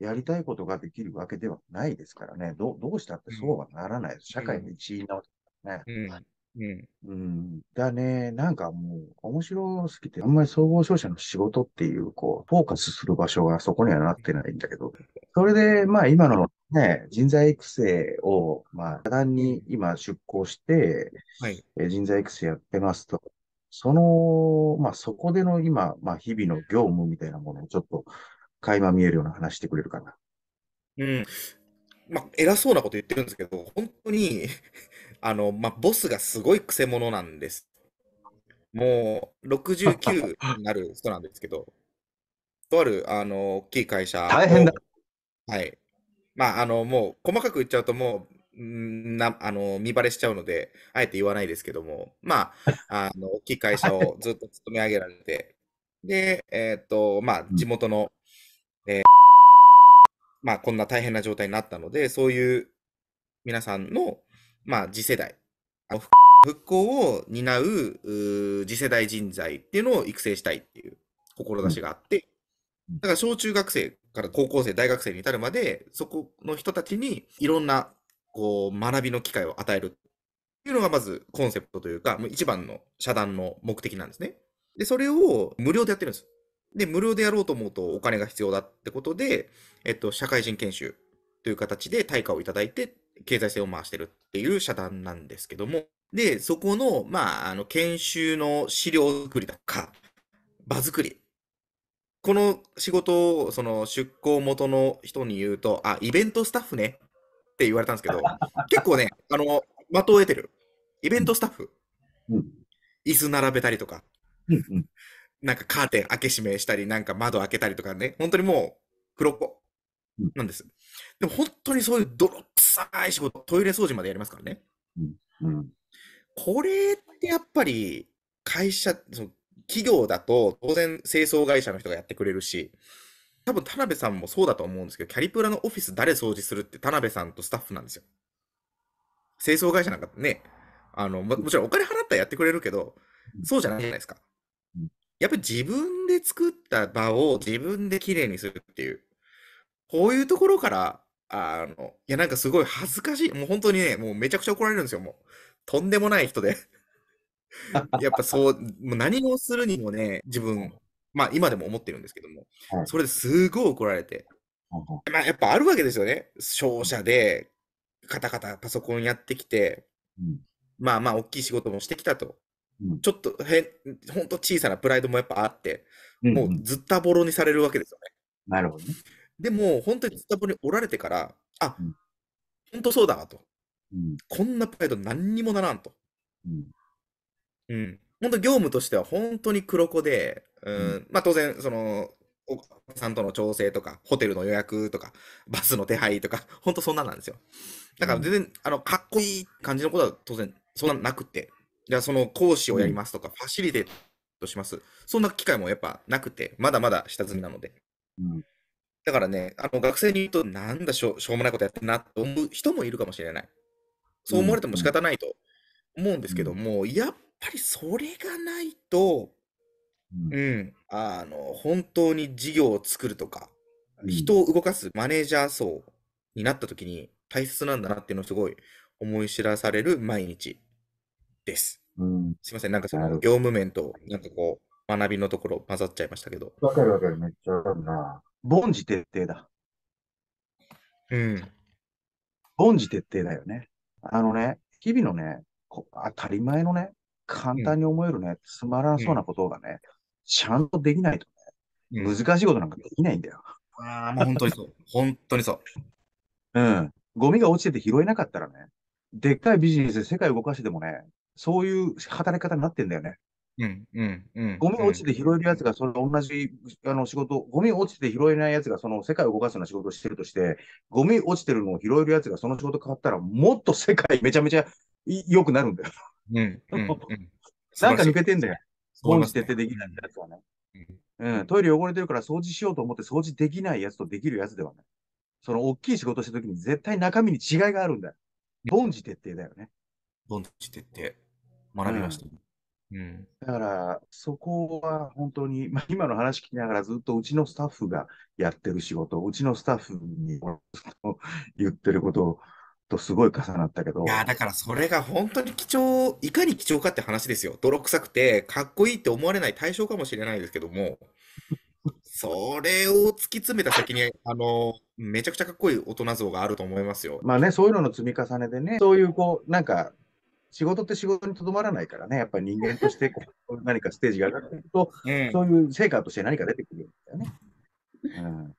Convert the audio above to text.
やりたいことができるわけではないですからね、どどうしたってそうはならない社会の一員なわけすからね。うんうんうん、だね、なんかもう、面白すぎて、あんまり総合商社の仕事っていう、こう、フォーカスする場所がそこにはなってないんだけど、それで、まあ今のね、人材育成を、まあ、多段に今出向して、はい、え人材育成やってますと、その、まあそこでの今、まあ日々の業務みたいなものをちょっと垣間見えるような話してくれるかな。うん。まあ、偉そうなこと言ってるんですけど、本当に あの、まあ、ボスがすごいくせ者なんです。もう、69 になる人なんですけど、とある、あの、大きい会社。大変だ。はい。まあ、あの、もう、細かく言っちゃうと、もう、なあの見バレしちゃうので、あえて言わないですけども、まあ、あの大きい会社をずっと勤め上げられて、で、えっ、ー、と、まあ、地元のまあ、こんな大変な状態になったので、そういう皆さんの、まあ、次世代、復興を担う次世代人材っていうのを育成したいっていう志があって、だから小中学生から高校生、大学生に至るまで、そこの人たちにいろんなこう学びの機会を与えるっていうのがまずコンセプトというか、一番の社団の目的なんですね。で、それを無料でやってるんです。で、無料でやろうと思うとお金が必要だってことで、えっと、社会人研修という形で対価をいただいて、経済性を回してるっていう社団なんですけども、で、そこの、まあ、あの、研修の資料作りとか、場作り。この仕事を、その、出向元の人に言うと、あ、イベントスタッフねって言われたんですけど、結構ね、あの、的を得てる。イベントスタッフ。うん、椅子並べたりとか。なんかカーテン開け閉めしたり、なんか窓開けたりとかね、本当にもう黒っ子なんです。でも本当にそういう泥臭い仕事、トイレ掃除までやりますからね。うん、うん、これってやっぱり会社、その企業だと当然清掃会社の人がやってくれるし、多分田辺さんもそうだと思うんですけど、キャリプラのオフィス誰掃除するって田辺さんとスタッフなんですよ。清掃会社なんかね、あの、もちろんお金払ったらやってくれるけど、そうじゃないじゃないですか。やっぱり自分で作った場を自分で綺麗にするっていう、こういうところから、あの、いや、なんかすごい恥ずかしい。もう本当にね、もうめちゃくちゃ怒られるんですよ、もう。とんでもない人で。やっぱそう、もう何をするにもね、自分、まあ今でも思ってるんですけども、それですごい怒られて。まあやっぱあるわけですよね。商社で、カタカタパソコンやってきて、まあまあ大きい仕事もしてきたと。ちょっとへ、本当小さなプライドもやっぱあって、もうずったぼろにされるわけですよね。なるほどね。でも、本当にずったぼろにおられてから、あ、本当そうだなと。こんなプライド何にもならんと。うん。うん。本当業務としては本当に黒子で、うん、まあ当然、その、お母さんとの調整とか、ホテルの予約とか、バスの手配とか、本当そんななんですよ。だから全然、うん、あの、かっこいい感じのことは当然、そんななくて。じゃその講師をやりますとか、うん、ファシリテートします。そんな機会もやっぱなくて、まだまだ下積みなので。うん、だからね、あの学生に言うと、なんだしょしょうもないことやってんなと思う人もいるかもしれない。そう思われても仕方ないと思うんですけども、うん、やっぱりそれがないと、うん、あの本当に事業を作るとか、人を動かすマネージャー層になった時に大切なんだなっていうのをすごい思い知らされる毎日です。うん、すみません、なんかその業務面と、なんかこう、学びのところ混ざっちゃいましたけど。わかるわかる、めっちゃわかるな。凡事徹底だ。うん。凡事徹底だよね。あのね、日々のね、当たり前のね、簡単に思えるね、うん、つまらなそうなことがね、うん、ちゃんとできないとね、うん、難しいことなんかできないんだよ。ああ、もう本当にそう。本当にそう。うん。ゴミが落ちてて拾えなかったらね、でっかいビジネスで世界を動かしててもね、そういう働き方になってんだよね。うん、うん、うん。ゴミ落ちて拾えるやつが、その同じ、あの仕事、ゴミ落ちて拾えないやつが、その世界を動かすような仕事をしてるとして、ゴミ落ちてるのを拾えるやつがその仕事変わったら、もっと世界めちゃめちゃ良くなるんだよ。うん、うん、うん。なんか抜けてんだよ。本しててできないやつはね。うん、うん、トイレ汚れてるから掃除しようと思って掃除できないやつとできるやつではない。その大きい仕事したときに絶対中身に違いがあるんだよ。凡事徹底だよね。凡事徹底。学びました。うん、うん、だから、そこは本当に、まあ、今の話聞きながらずっとうちのスタッフがやってる仕事、うちのスタッフに言ってることとすごい重なったけど。いや、だからそれが本当に貴重、いかに貴重かって話ですよ。泥臭くて、かっこいいって思われない対象かもしれないですけども、それを突き詰めた先に、あの、めちゃくちゃかっこいい大人像があると思いますよ。まあね、そういうのの積み重ねでね、そういうこう、なんか、仕事って仕事にとどまらないからね、やっぱり人間として こう何かステージが上がっていと、そういう成果として何か出てくるんだよね。うん